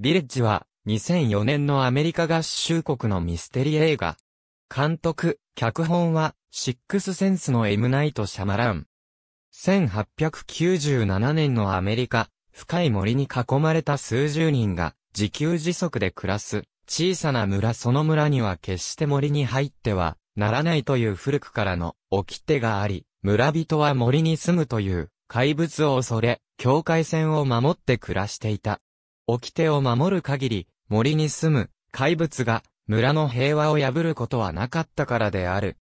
ビレッジは2004年のアメリカ合衆国のミステリー映画。監督、脚本はシックスセンスのエムナイト・シャマラン。1897年のアメリカ、深い森に囲まれた数十人が自給自足で暮らす小さな村その村には決して森に入ってはならないという古くからの掟があり、村人は森に住むという怪物を恐れ、境界線を守って暮らしていた。掟を守る限り、森に住む怪物が村の平和を破ることはなかったからである。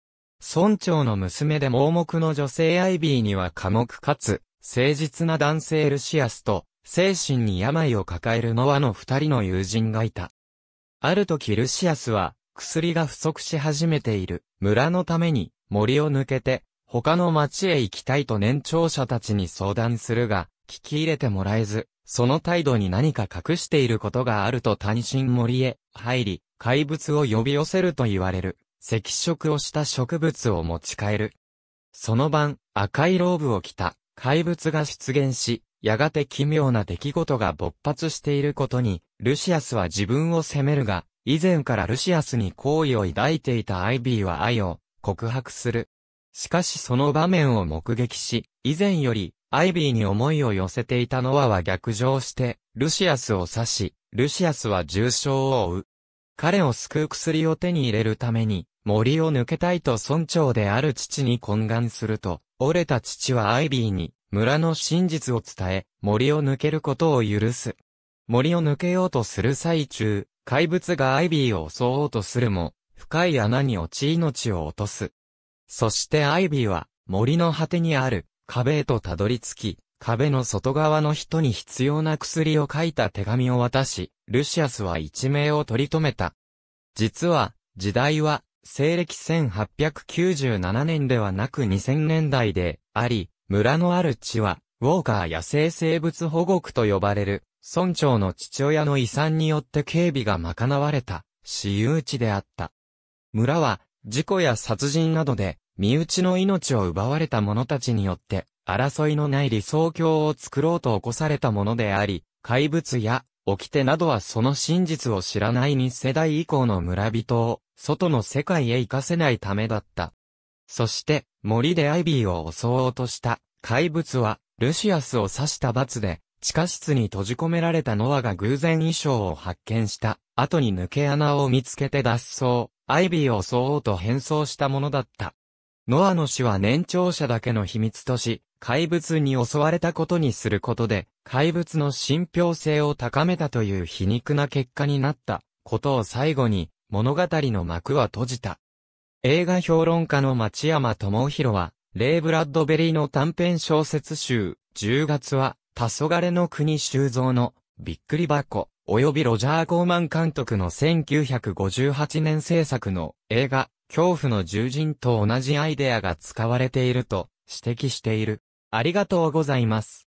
村長の娘で盲目の女性アイビーには寡黙かつ、誠実な男性ルシアスと、精神に病を抱えるノアの二人の友人がいた。ある時ルシアスは、薬が不足し始めている村のために森を抜けて、他の町へ行きたいと年長者たちに相談するが、聞き入れてもらえず、その態度に何か隠していることがあると単身森へ入り、怪物を呼び寄せると言われる、赤色をした植物を持ち帰る。その晩、赤いローブを着た怪物が出現し、やがて奇妙な出来事が勃発していることに、ルシアスは自分を責めるが、以前からルシアスに好意を抱いていたアイビーは愛を告白する。しかしその場面を目撃し、以前よりアイビーに思いを寄せていたノアは逆上して、ルシアスを刺し、ルシアスは重傷を負う。彼を救う薬を手に入れるために、森を抜けたいと村長である父に懇願すると、折れた父はアイビーに、村の真実を伝え、森を抜けることを許す。森を抜けようとする最中、怪物がアイビーを襲おうとするも、深い穴に落ち命を落とす。そしてアイビーは、森の果てにある、壁へとたどり着き、壁の外側の人に必要な薬を書いた手紙を渡し、ルシアスは一命を取り留めた。実は、時代は、西暦1897年ではなく2000年代で、あり、村のある地は、ウォーカー野生生物保護区と呼ばれる、村長の父親の遺産によって警備が賄われた、私有地であった。村は、事故や殺人などで、身内の命を奪われた者たちによって、争いのない理想郷を作ろうと起こされたものであり、怪物や、掟などはその真実を知らない2世代以降の村人を、外の世界へ行かせないためだった。そして、森でアイビーを襲おうとした怪物は、ルシアスを刺した罰で、地下室に閉じ込められたノアが偶然衣装を発見した、後に抜け穴を見つけて脱走、アイビーを襲おうと変装したものだった。ノアの死は年長者だけの秘密とし、怪物に襲われたことにすることで、怪物の信憑性を高めたという皮肉な結果になったことを最後に、物語の幕は閉じた。映画評論家の町山智弘は、レイ・ブラッドベリーの短編小説集、10月は、黄昏の国修造の、びっくり箱、及びロジャー・ゴーマン監督の1958年制作の映画、恐怖の獣人と同じアイデアが使われていると指摘している。ありがとうございます。